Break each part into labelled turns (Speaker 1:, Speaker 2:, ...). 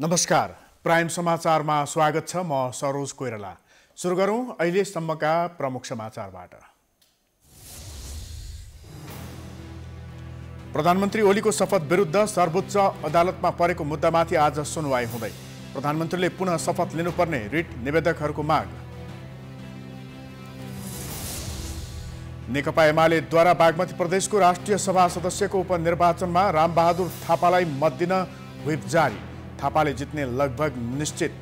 Speaker 1: नमस्कार प्राइम समाचारमा स्वागत छ म सरोज कोइराला सुरु गरौँ अहिलेसम्मका प्रमुख समाचारबाट प्रधानमन्त्री ओलीको शपथ विरुद्ध सर्वोच्च अदालतमा परेको मुद्दामाथि आज सुनवाई हुँदै प्रधानमन्त्रीले पुनः शपथ लिनुपर्ने रिट निवेदकहरूको माग नेकपा एमालेद्वारा बागमती प्रदेशको राष्ट्रिय सभा सदस्यको उपनिर्वाचनमा रामबहादुर थापालाई मत दिन व्हिप जारी थापाले जित्ने लगभग निश्चित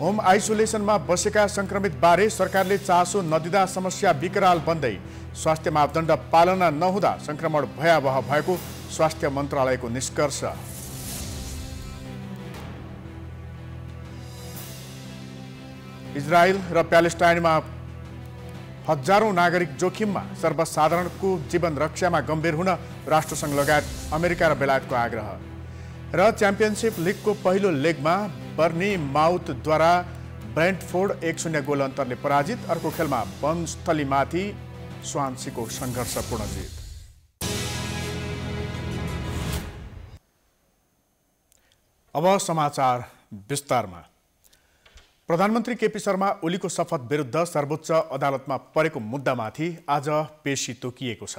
Speaker 1: होम आइसोलेसनमा बसेका संक्रमित बारे सरकारले चासो नदिँदा समस्या विकराल बन्दै स्वास्थ्य मापदण्ड पालना नहुँदा संक्रमण भयावह भएको स्वास्थ्य मन्त्रालयको निष्कर्ष इजरायल र प्यालेस्टाइनमा हजारौँ नागरिक जोखिममा सर्वसाधारणको जीवन रक्षामा गम्भीर हुन राष्ट्रसङ्घ लगायत अमेरिका र बेलायतको आग्रह र च्याम्पियनसिप लिगको पहिलो लेगमा बर्नी माउथद्वारा ब्रेन्टफोर्ड एक शून्य गोल अन्तरले पराजित अर्को खेलमा वनस्थलीमाथि स्वान्सीको सङ्घर्षपूर्ण जित अब समाचार विस्तारमा प्रधानमन्त्री केपी शर्मा ओलीको शपथ विरुद्ध सर्वोच्च अदालतमा परेको मुद्दामाथि आज पेशी तोकिएको छ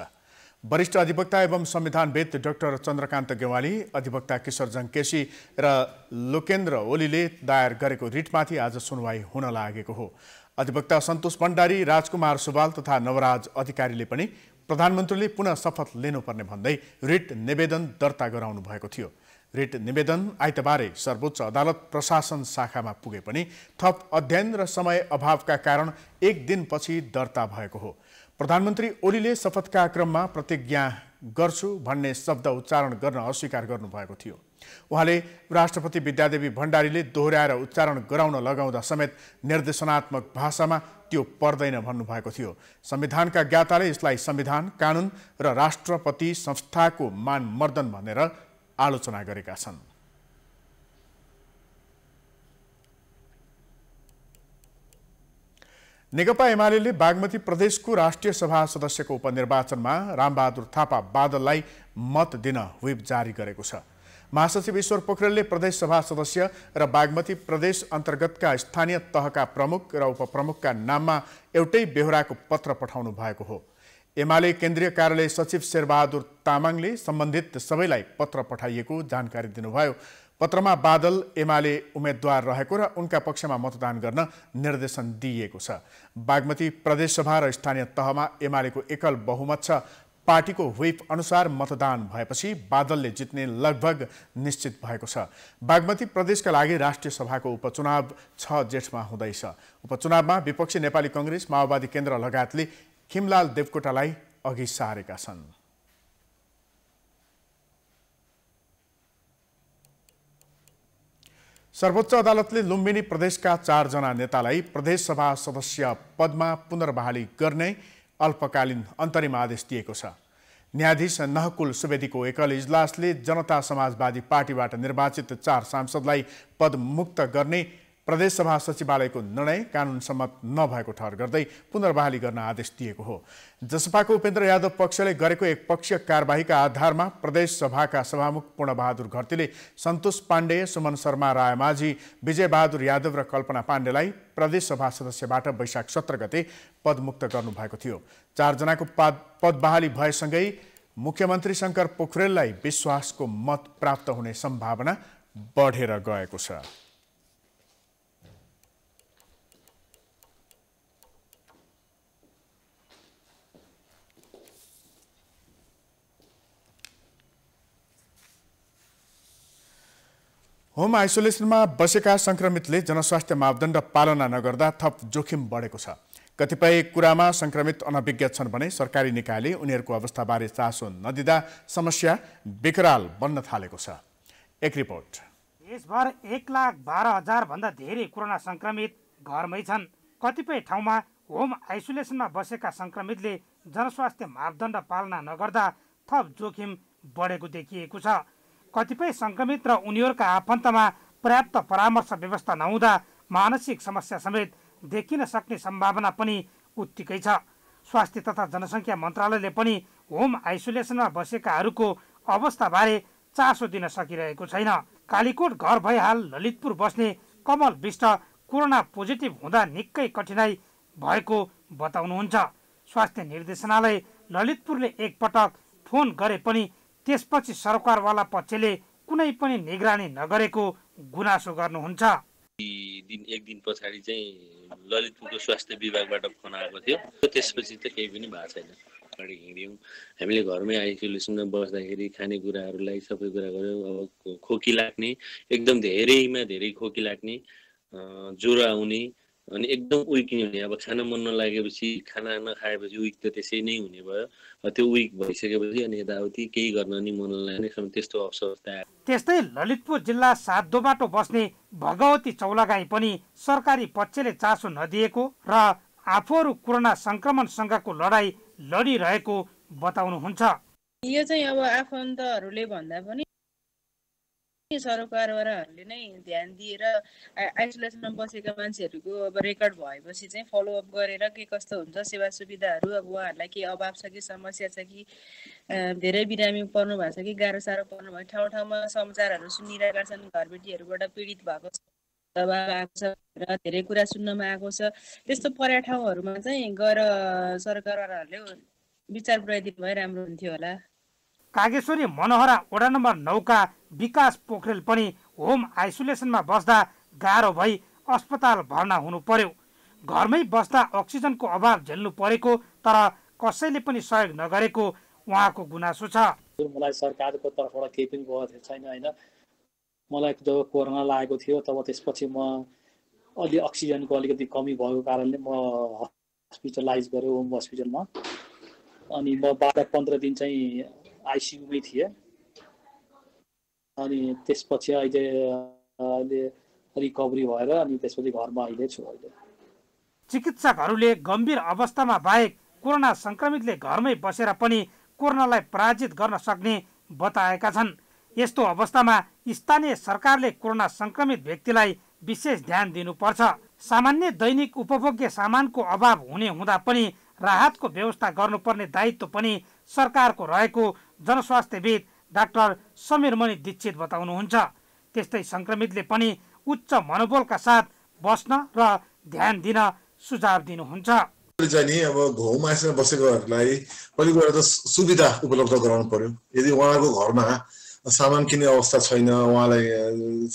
Speaker 1: वरिष्ठ अधिवक्ता एवं संविधानवेद डाक्टर चन्द्रकान्त गेवाली अधिवक्ता किशोर जङ्केसी र लोकेन्द्र ओलीले दायर गरेको रिटमाथि आज सुनवाई हुन लागेको हो अधिवक्ता सन्तोष भण्डारी राजकुमार सुवाल तथा नवराज अधिकारीले पनि प्रधानमन्त्रीले पुनः शपथ लिनुपर्ने भन्दै रिट निवेदन दर्ता गराउनु भएको थियो रिट निवेदन आइतबारै सर्वोच्च अदालत प्रशासन शाखामा पुगे पनि थप अध्ययन र समय अभावका कारण एक दिनपछि दर्ता भएको हो प्रधानमन्त्री ओलीले शपथका क्रममा प्रतिज्ञा गर्छु भन्ने शब्द उच्चारण गर्न अस्वीकार गर्नुभएको थियो उहाँले राष्ट्रपति विद्यादेवी भण्डारीले दोहोऱ्याएर उच्चारण गराउन लगाउँदा समेत निर्देशनात्मक भाषामा त्यो पर्दैन भन्नुभएको थियो संविधानका ज्ञाताले यसलाई संविधान कानुन र राष्ट्रपति संस्थाको मान मर्दन भनेर आलोचना गरेका छन् नेकपा एमाले बागमती प्रदेशको राष्ट्रिय सभा सदस्यको उपनिर्वाचनमा रामबहादुर थापा बादललाई मत दिन व्हिप जारी गरेको छ महासचिव ईश्वर पोखरेलले प्रदेश सभा सदस्य र बागमती प्रदेश अन्तर्गतका स्थानीय तहका प्रमुख र उपप्रमुखका नाममा एउटै बेहोराको पत्र पठाउनु भएको हो एमाले केन्द्रीय कार्यालय सचिव शेरबहादुर तामाङले सम्बन्धित सबैलाई पत्र पठाइएको जानकारी दिनुभयो पत्रमा बादल एमाले उम्मेद्वार रहेको र उनका पक्षमा मतदान गर्न निर्देशन दिइएको छ बागमती प्रदेशसभा र स्थानीय तहमा एमालेको एकल बहुमत छ पार्टीको व्हिप अनुसार मतदान भएपछि बादलले जित्ने लगभग निश्चित भएको छ बागमती प्रदेशका लागि राष्ट्रिय सभाको उपचुनाव छ जेठमा हुँदैछ उपचुनावमा विपक्षी नेपाली कङ्ग्रेस माओवादी केन्द्र लगायतले खिमलाल देवकोटालाई अघि सारेका छन् सर्वोच्च अदालतले लुम्बिनी प्रदेशका चारजना नेतालाई प्रदेशसभा सदस्य पदमा पुनर्बहाली गर्ने अल्पकालीन अन्तरिम आदेश दिएको छ न्यायाधीश नहकुल सुवेदीको एकल इजलासले जनता समाजवादी पार्टीबाट निर्वाचित चार सांसदलाई पदमुक्त गर्ने प्रदेश सभा सचिवालयको निर्णय कानुन सम्मत नभएको ठहर गर्दै पुनर्बहाली गर्न आदेश दिएको हो जसपाको उपेन्द्र यादव पक्षले गरेको एक पक्ष कार्यवाहीका आधारमा सभाका सभामुख पूर्णबहादुर घरतीले सन्तोष पाण्डे सुमन शर्मा रायमाझी बहादुर यादव र कल्पना पाण्डेलाई प्रदेश सभा सदस्यबाट वैशाख सत्र गते पदमुक्त गर्नुभएको थियो चारजनाको पद पदबहाली भएसँगै मुख्यमन्त्री शङ्कर पोखरेललाई विश्वासको मत प्राप्त हुने सम्भावना बढेर गएको छ होम आइसोलेसनमा बसेका संक्रमितले जनस्वास्थ्य मापदण्ड पालना नगर्दा थप जोखिम बढेको छ कतिपय कुरामा संक्रमित अनभिज्ञ छन् भने सरकारी निकायले उनीहरूको अवस्थाबारे चासो नदिँदा समस्या विकराल बन्न थालेको छ एक रिपोर्ट
Speaker 2: देशभर एक लाख बाह्र हजार भन्दा धेरै कोरोना संक्रमित घरमै छन् कतिपय ठाउँमा होम आइसोलेसनमा बसेका संक्रमितले जनस्वास्थ्य मापदण्ड पालना नगर्दा थप जोखिम बढेको देखिएको छ कतिपय संक्रमित र उनीहरूका आफन्तमा पर्याप्त परामर्श व्यवस्था नहुँदा मानसिक समस्या समेत देखिन सक्ने सम्भावना पनि उत्तिकै छ स्वास्थ्य तथा जनसङ्ख्या मन्त्रालयले पनि होम आइसोलेसनमा बसेकाहरूको अवस्थाबारे चासो दिन सकिरहेको छैन कालीकोट घर भइहाल ललितपुर बस्ने कमल विष्ट कोरोना पोजिटिभ हुँदा निकै कठिनाई भएको बताउनुहुन्छ स्वास्थ्य निर्देशनालय ललितपुरले एकपटक फोन गरे पनि त्यसपछि सरकारवाला पक्षले कुनै पनि निगरानी नगरेको गुनासो गर्नुहुन्छ
Speaker 3: दिन एक दिन पछाडि चाहिँ ललितपुरको स्वास्थ्य विभागबाट फोन आएको थियो त्यसपछि त केही पनि भएको छैन अगाडि हिँड्यौँ हामीले घरमै आइसोलेसनमा बस्दाखेरि खानेकुराहरूलाई सबै कुरा गऱ्यौँ अब खोकी लाग्ने एकदम धेरैमा धेरै खोकी लाग्ने ज्वरो आउने अनि एकदम विक नै हुने अब खाना मन नलागेपछि खाना नखाएपछि विक त त्यसै नै हुने भयो त्यो विक भइसकेपछि अनि यताउति केही गर्न नि मन लाग्ने त्यस्तो अवस्था
Speaker 2: त्यस्तै ललितपुर जिल्ला बाटो बस्ने भगवती चौलागाई पनि सरकारी पक्षले चासो नदिएको र आफूहरू कोरोना सङ्क्रमणसँगको लडाइँ लडिरहेको बताउनुहुन्छ
Speaker 3: यो चाहिँ अब आफन्तहरूले भन्दा पनि सरकारवालाहरूले नै ध्यान दिएर आइसोलेसनमा बसेका मान्छेहरूको अब रेकर्ड भएपछि चाहिँ फलोअप गरेर के कस्तो हुन्छ सेवा सुविधाहरू अब उहाँहरूलाई के अभाव छ कि समस्या छ कि धेरै बिरामी पर्नु भएको छ कि गाह्रो साह्रो पर्नु भयो ठाउँ ठाउँमा समाचारहरू सुनिरहेका छन् घरबेटीहरूबाट पीडित भएको छ दबाब आएको छ र धेरै कुरा सुन्नमा आएको छ त्यस्तो पर्या ठाउँहरूमा चाहिँ गएर सरकारवालाहरूले विचार पुऱ्याइदिनु भए राम्रो
Speaker 2: हुन्थ्यो होला कागेश्वरी मनोहरा वडा नम्बर नौका विकास पोखरेल पनि होम आइसोलेसनमा बस्दा गाह्रो भई अस्पताल भर्ना हुनु पर्यो घरमै बस्दा अक्सिजनको अभाव झेल्नु परेको तर कसैले पनि सहयोग नगरेको उहाँको गुनासो छ मलाई सरकारको तर्फबाट केही पनि भएको छैन होइन मलाई
Speaker 3: जब कोरोना लागेको थियो तब त्यसपछि म अलि अक्सिजनको अलिकति कमी भएको कारणले म हस्पिटलाइज गरेँ होम हस्पिटलमा अनि म बाह्र पन्ध्र दिन चाहिँ आइसियुमै थिएँ अनि त्यसपछि अहिले अहिले रिकभरी भएर अनि त्यसपछि घरमा अहिले छु अहिले
Speaker 2: चिकित्सकहरूले गम्भीर अवस्थामा बाहेक कोरोना संक्रमितले घरमै बसेर पनि कोरोनालाई पराजित गर्न सक्ने बताएका छन् यस्तो अवस्थामा स्थानीय सरकारले कोरोना संक्रमित व्यक्तिलाई विशेष ध्यान दिनुपर्छ सामान्य दैनिक उपभोग्य सामानको अभाव हुने हुँदा पनि राहतको व्यवस्था गर्नुपर्ने दायित्व पनि सरकारको रहेको जनस्वास्थ्यविद डाक्टर समीरमणि दीक्षित बताउनुहुन्छ त्यस्तै संक्रमितले पनि उच्च मनोबलका साथ बस्न र ध्यान दिन सुझाव दिनुहुन्छ
Speaker 4: चाहिँ नि अब घाउमासिन बसेकोहरूलाई पहिलो कुरा त सुविधा
Speaker 1: उपलब्ध गराउनु पर्यो यदि उहाँको घरमा सामान किन्ने अवस्था छैन उहाँलाई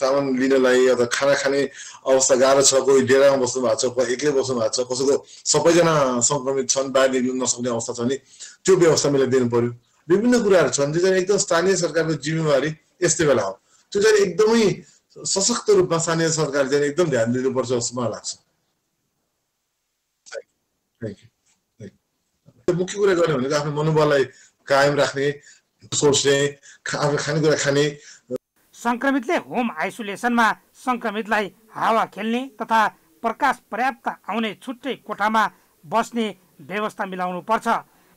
Speaker 1: सामान लिनलाई अथवा खाना खाने अवस्था गाह्रो छ कोही डेरामा बस्नु भएको छ कोही एक्लै बस्नु भएको छ कसैको सबैजना सङ्क्रमित छन् बाहिर निक्लिनु नसक्ने अवस्था छ नि त्यो व्यवस्था मिलाइदिनु पर्यो
Speaker 4: विभिन्न कुराहरू छन् त्यो चाहिँ एकदम स्थानीय सरकारको जिम्मेवारी यस्तै बेला हो त्यो चाहिँ एकदमै सशक्त रूपमा स्थानीय सरकारले चाहिँ एकदम ध्यान दिनुपर्छ जस्तो मलाई
Speaker 1: लाग्छ मुख्य कुरा गर्ने भनेको आफ्नो मनोबललाई कायम राख्ने सोच्ने आफ्नो खानेकुरा खाने सङ्क्रमितले होम
Speaker 2: आइसोलेसनमा सङ्क्रमितलाई हावा खेल्ने तथा प्रकाश पर्याप्त आउने छुट्टै कोठामा बस्ने व्यवस्था मिलाउनु पर्छ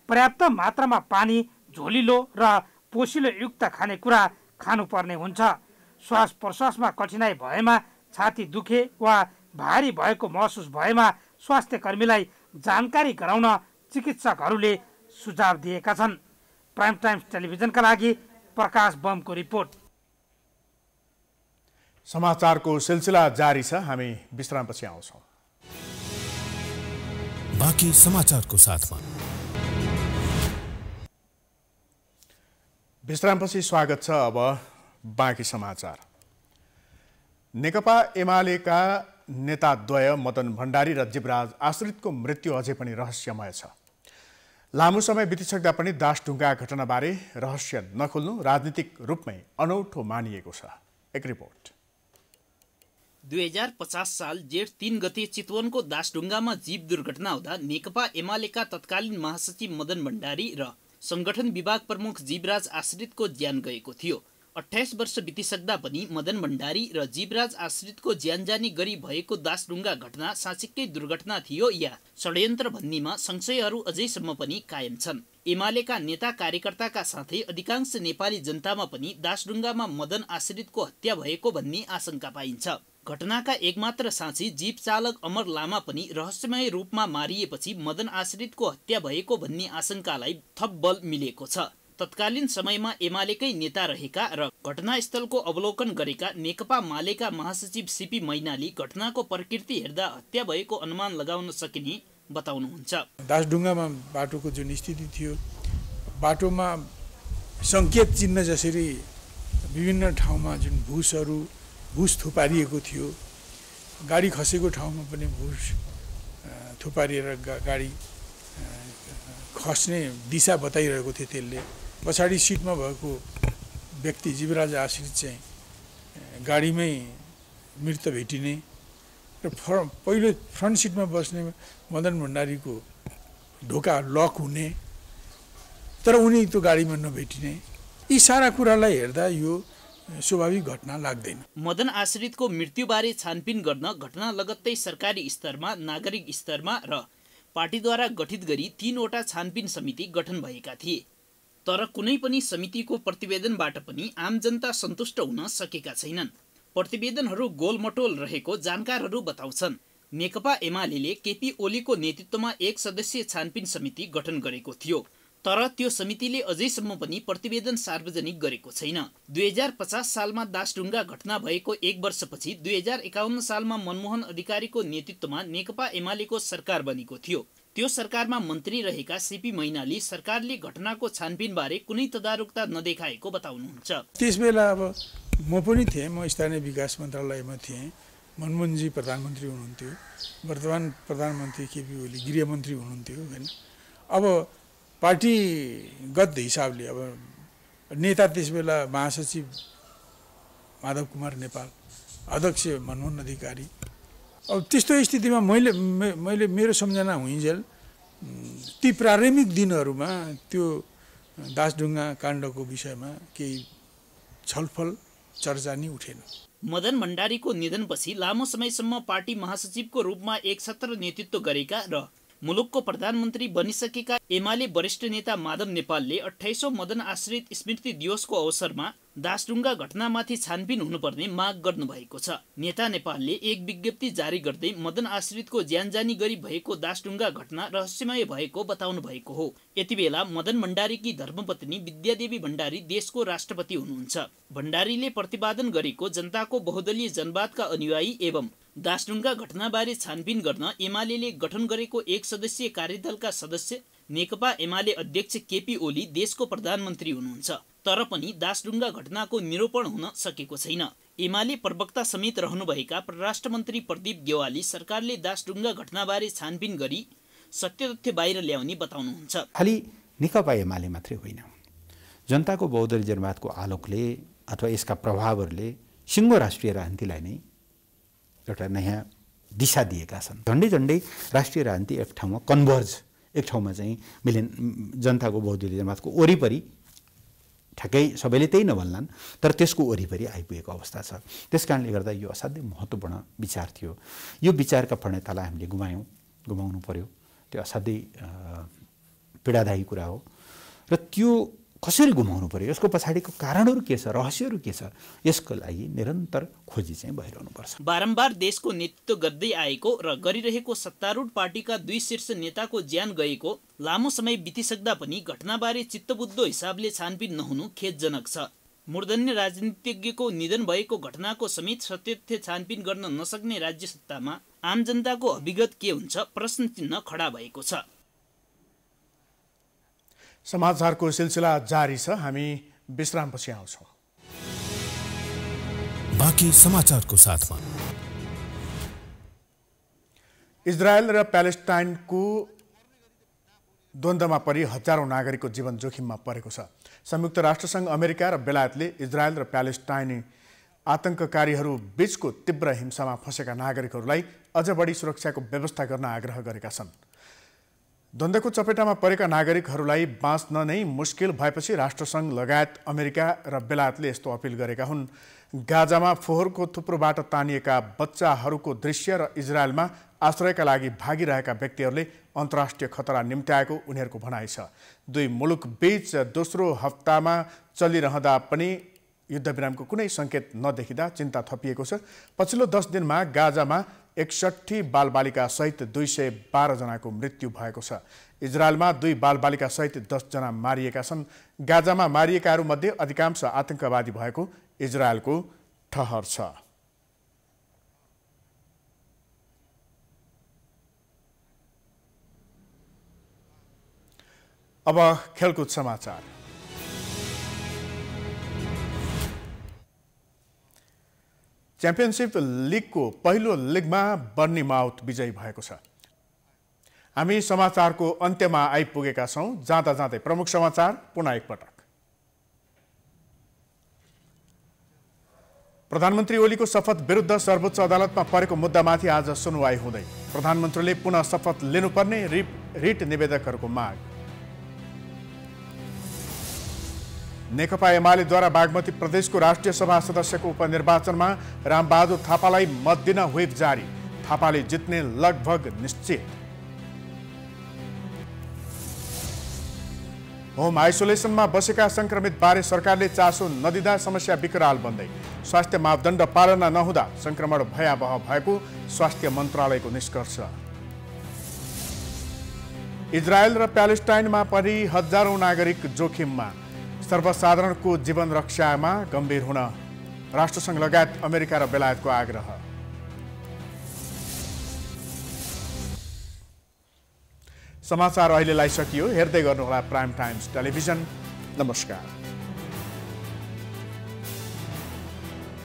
Speaker 2: पर्याप्त मात्रामा पानी झोलिलो र पोसिलो युक्त खानेकुरा खानुपर्ने हुन्छ श्वास प्रश्वासमा कठिनाई भएमा छाती दुखे वा भारी भएको महसुस भएमा स्वास्थ्य कर्मीलाई जानकारी गराउन चिकित्सकहरूले सुझाव दिएका छन् प्राइम टाइम्स टेलिभिजनका लागि प्रकाश बमको रिपोर्ट
Speaker 1: समाचारको सिलसिला जारी छ हामी विश्रामपछि आउँछौँ
Speaker 4: बाँकी समाचारको साथमा
Speaker 1: विश्रामपछि स्वागत छ अब बाँकी समाचार नेकपा एमालेका नेताद्वय मदन भण्डारी र जीवराज आश्रितको मृत्यु अझै पनि रहस्यमय छ लामो समय बितिसक्दा पनि दासढुङ्गा घटनाबारे रहस्य नखोल्नु राजनीतिक रूपमै अनौठो मानिएको छ एक रिपोर्ट
Speaker 3: दुई हजार पचास साल जेठ तिन गते चितवनको दासढुङ्गामा जीव दुर्घटना हुँदा नेकपा एमालेका तत्कालीन महासचिव मदन भण्डारी र संगठन विभाग प्रमुख जीवराज आश्रितको ज्यान गएको थियो अठाइस वर्ष बितिसक्दा पनि मदन भण्डारी र जीवराज आश्रितको ज्यान जानी गरी भएको दासडुङ्गा घटना साँच्चिकै दुर्घटना थियो या षड्यन्त्र भन्नेमा संशयहरू अझैसम्म पनि कायम छन् एमालेका नेता कार्यकर्ताका साथै अधिकांश नेपाली जनतामा पनि दासडुङ्गामा मदन आश्रितको हत्या भएको भन्ने आशंका पाइन्छ घटनाका एकमात्र साँची जीप चालक अमर लामा पनि रहस्यमय रूपमा मारिएपछि मदन आश्रितको हत्या भएको भन्ने आशंकालाई थप बल मिलेको छ तत्कालीन समयमा एमालेकै नेता रहेका र घटनास्थलको अवलोकन गरेका नेकपा मालेका महासचिव सिपी मैनाली घटनाको प्रकृति हेर्दा हत्या भएको अनुमान लगाउन
Speaker 4: सकिने बताउनुहुन्छ दासढुङ्गामा बाटोको जुन स्थिति थियो बाटोमा सङ्केत चिन्ह जसरी विभिन्न ठाउँमा जुन भुसहरू भुस थुपारिएको थियो गाडी खसेको ठाउँमा पनि भुस थुपारिएर गा गाडी खस्ने दिशा बताइरहेको थियो त्यसले पछाडि सिटमा भएको व्यक्ति जीवराज आश्रित चाहिँ गाडीमै मृत भेटिने र फ्र पहिलो फ्रन्ट सिटमा बस्ने मदन भण्डारीको ढोका लक हुने तर उनी त्यो गाडीमा नभेटिने यी सारा कुरालाई हेर्दा यो स्वाभाविक घटना लाग्दैन
Speaker 3: मदन आश्रितको मृत्युबारे छानबिन गर्न घटना लगत्तै सरकारी स्तरमा नागरिक स्तरमा र पार्टीद्वारा गठित गरी तिनवटा छानबिन समिति गठन भएका थिए तर कुनै पनि समितिको प्रतिवेदनबाट पनि आम जनता सन्तुष्ट हुन सकेका छैनन् प्रतिवेदनहरू गोलमटोल रहेको जानकारहरू बताउँछन् नेकपा एमाले केपी ओलीको नेतृत्वमा एक सदस्यीय छानबिन समिति गठन गरेको थियो तर त्यो समितिले अझैसम्म पनि प्रतिवेदन सार्वजनिक गरेको छैन दुई हजार पचास सालमा दासढुङ्गा घटना भएको एक वर्षपछि दुई हजार एकाउन्न सालमा मनमोहन अधिकारीको नेतृत्वमा नेकपा एमालेको सरकार बनेको थियो त्यो सरकारमा मन्त्री रहेका सिपी मैनाली सरकारले घटनाको छानबिनबारे कुनै तदारुकता नदेखाएको बताउनुहुन्छ
Speaker 4: त्यस बेला अब म पनि थिएँ म स्थानीय विकास मन्त्रालयमा थिएँ मनमोहनजी प्रधानमन्त्री हुनुहुन्थ्यो वर्तमान प्रधानमन्त्री केपी ओली गृहमन्त्री हुनुहुन्थ्यो होइन अब पार्टीगत हिसाबले अब नेता त्यस बेला महासचिव माधव कुमार नेपाल अध्यक्ष मनमोहन अधिकारी अब त्यस्तो स्थितिमा मैले मैले मेरो सम्झना हुइन्जेल ती प्रारम्भिक दिनहरूमा त्यो दासढुङ्गा काण्डको विषयमा केही छलफल चर्चा नै उठेन
Speaker 3: मदन भण्डारीको निधनपछि लामो समयसम्म पार्टी महासचिवको रूपमा एक सत्र नेतृत्व गरेका र मुलुकको प्रधानमन्त्री बनिसकेका एमाले वरिष्ठ नेता माधव नेपालले अठाइसौँ मदन आश्रित स्मृति दिवसको अवसरमा दासडुङ्गा घटनामाथि छानबिन हुनुपर्ने माग गर्नुभएको छ नेता नेपालले एक विज्ञप्ति जारी गर्दै मदन आश्रितको ज्यानजानी गरी भएको दासडुङ्गा घटना रहस्यमय भएको बताउनु भएको हो यति बेला मदन भण्डारीकी धर्मपत्नी विद्यादेवी भण्डारी देशको राष्ट्रपति हुनुहुन्छ भण्डारीले प्रतिपादन गरेको जनताको बहुदलीय जनवादका अनुयायी एवं दासडुङ्गा घटनाबारे छानबिन गर्न एमाले गठन गरेको एक सदस्यीय कार्यदलका सदस्य नेकपा एमाले अध्यक्ष केपी ओली देशको प्रधानमन्त्री हुनुहुन्छ तर पनि दासडुङ्गा घटनाको निरूपण हुन सकेको छैन एमाले प्रवक्ता समेत रहनुभएका परराष्ट्र मन्त्री प्रदीप देवाली सरकारले दासडुङ्गा घटनाबारे छानबिन गरी सत्य तथ्य बाहिर ल्याउने बताउनुहुन्छ
Speaker 4: खालि नेकपा एमाले मात्रै होइन जनताको बौद्ध जनवादको आलोकले अथवा यसका प्रभावहरूले सिङ्गो राष्ट्रिय राजनीतिलाई नै एउटा नयाँ दिशा दिएका छन् झन्डै झन्डै राष्ट्रिय राजनीति एक ठाउँमा कन्भर्ज एक ठाउँमा चाहिँ मिलन जनताको बौद्ध जनवादको वरिपरि ठ्याक्कै सबैले त्यही नभन्लान् तर त्यसको वरिपरि आइपुगेको अवस्था छ त्यस कारणले गर्दा यो असाध्यै महत्त्वपूर्ण विचार थियो यो विचारका प्रणेतालाई हामीले गुमायौँ गुमाउनु पर्यो त्यो असाध्यै पीडादायी कुरा हो र त्यो कसरी गुमाउनु पऱ्यो यसको पछाडिको कारणहरू के छ रहस्यहरू के छ यसको लागि निरन्तर खोजी चाहिँ पर्छ
Speaker 3: बारम्बार देशको नेतृत्व गर्दै आएको र गरिरहेको सत्तारूढ पार्टीका दुई शीर्ष नेताको ज्यान गएको लामो समय बितिसक्दा पनि घटनाबारे चित्तबुद्धो हिसाबले छानबिन नहुनु खेदजनक छ मूर्धन्य राजनीतिज्ञको निधन भएको घटनाको समेत सत्यथ्य छानबिन गर्न नसक्ने राज्य सत्तामा आम जनताको अभिगत के हुन्छ प्रश्न चिन्ह खडा भएको छ
Speaker 1: समाचारको सिलसिला जारी छ हामी विश्रामपछि आउँछौँ
Speaker 4: बाँकी समाचारको साथमा
Speaker 1: इजरायल र प्यालेस्टाइनको द्वन्द्वमा परि हजारौँ नागरिकको जीवन जोखिममा परेको छ संयुक्त राष्ट्रसङ्घ अमेरिका र बेलायतले इजरायल र प्यालेस्टाइनी आतङ्ककारीहरू बीचको तीव्र हिंसामा फँसेका नागरिकहरूलाई अझ बढी सुरक्षाको व्यवस्था गर्न आग्रह गरेका छन् द्वन्द्वको चपेटामा परेका नागरिकहरूलाई बाँच्न नै मुस्किल भएपछि राष्ट्रसङ्घ लगायत अमेरिका र बेलायतले यस्तो अपिल गरेका हुन् गाजामा फोहोरको थुप्रोबाट तानिएका बच्चाहरूको दृश्य र इजरायलमा आश्रयका लागि भागिरहेका व्यक्तिहरूले अन्तर्राष्ट्रिय खतरा निम्त्याएको उनीहरूको भनाइ छ दुई मुलुक बीच दोस्रो हप्तामा चलिरहँदा पनि युद्धविरामको कुनै सङ्केत नदेखिँदा चिन्ता थपिएको छ पछिल्लो दस दिनमा गाजामा एकसट्ठी सहित दुई सय बाह्रजनाको मृत्यु भएको छ इजरायलमा दुई बालबालिका सहित दसजना मारिएका छन् गाजामा मारिएकाहरूमध्ये अधिकांश आतंकवादी भएको इजरायलको ठहर छ अब खेलकुद समाचार च्याम्पियनसिप लिगको पहिलो लिगमा बर्नी माउथ विजयी भएको छ हामी समाचारको अन्त्यमा आइपुगेका छौँ जाँदा जाँदै प्रमुख समाचार पुनः एकपटक प्रधानमन्त्री ओलीको शपथ विरुद्ध सर्वोच्च अदालतमा परेको मुद्दामाथि आज सुनवाई हुँदै प्रधानमन्त्रीले पुनः शपथ लिनुपर्ने रिट निवेदकहरूको माग नेकपा एमालेद्वारा बागमती प्रदेशको राष्ट्रिय सभा सदस्यको उपनिर्वाचनमा रामबहादुर थापालाई मत दिन व्हिप जारी थापाले जित्ने लगभग निश्चित होम आइसोलेसनमा बसेका संक्रमित बारे सरकारले चासो नदिँदा समस्या विकराल बन्दै स्वास्थ्य मापदण्ड पालना नहुँदा संक्रमण भयावह भएको स्वास्थ्य मन्त्रालयको निष्कर्ष इजरायल र प्यालेस्टाइनमा पनि हजारौं नागरिक जोखिममा सर्वसाधारणको जीवन रक्षामा गम्भीर हुन राष्ट्रसङ्घ लगायत अमेरिका र बेलायतको आग्रह समाचार अहिलेलाई सकियो हेर्दै गर्नुहोला प्राइम टाइम्स टेलिभिजन नमस्कार